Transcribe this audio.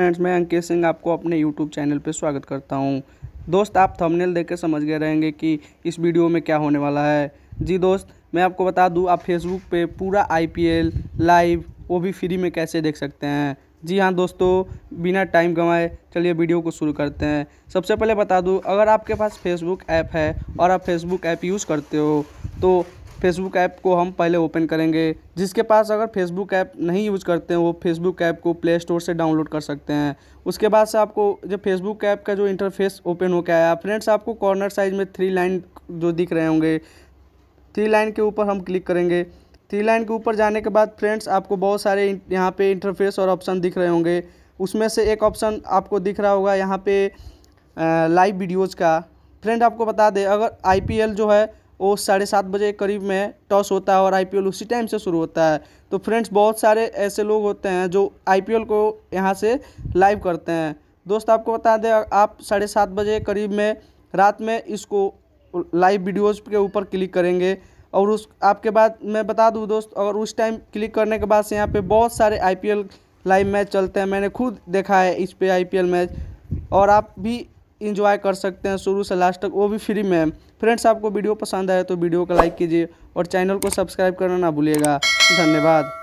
friends मैं अंकित सिंह आपको अपने यूट्यूब चैनल पर स्वागत करता हूँ दोस्त आप थंबनेल देख समझ गए रहेंगे कि इस वीडियो में क्या होने वाला है जी दोस्त मैं आपको बता दूँ आप फेसबुक पे पूरा आईपीएल लाइव वो भी फ्री में कैसे देख सकते हैं जी हाँ दोस्तों बिना टाइम गंवाए चलिए वीडियो को शुरू करते हैं सबसे पहले बता दूँ अगर आपके पास फेसबुक ऐप है और आप फेसबुक ऐप यूज़ करते हो तो फेसबुक ऐप को हम पहले ओपन करेंगे जिसके पास अगर फेसबुक ऐप नहीं यूज़ करते हैं वो फेसबुक ऐप को प्ले स्टोर से डाउनलोड कर सकते हैं उसके बाद से आपको जो फेसबुक ऐप का जो इंटरफेस ओपन हो आया फ्रेंड्स आपको कॉर्नर साइज में थ्री लाइन जो दिख रहे होंगे थ्री लाइन के ऊपर हम क्लिक करेंगे थ्री लाइन के ऊपर जाने के बाद फ्रेंड्स आपको बहुत सारे यहाँ पे इंटरफेस और ऑप्शन दिख रहे होंगे उसमें से एक ऑप्शन आपको दिख रहा होगा यहाँ पे लाइव वीडियोज़ का फ्रेंड आपको बता दें अगर आईपीएल जो है वो साढ़े सात बजे के करीब में टॉस होता है और आईपीएल उसी टाइम से शुरू होता है तो फ्रेंड्स बहुत सारे ऐसे लोग होते हैं जो आईपीएल को यहाँ से लाइव करते हैं दोस्त आपको बता दें आप साढ़े सात बजे के करीब में रात में इसको लाइव वीडियोज़ के ऊपर क्लिक करेंगे और उस आपके बाद मैं बता दूँ दोस्त और उस टाइम क्लिक करने के बाद से यहाँ पर बहुत सारे आई लाइव मैच चलते हैं मैंने खुद देखा है इस पर आई मैच और आप भी इंजॉय कर सकते हैं शुरू से लास्ट तक वो भी फ्री में फ्रेंड्स आपको वीडियो पसंद आए तो वीडियो को लाइक कीजिए और चैनल को सब्सक्राइब करना ना भूलिएगा धन्यवाद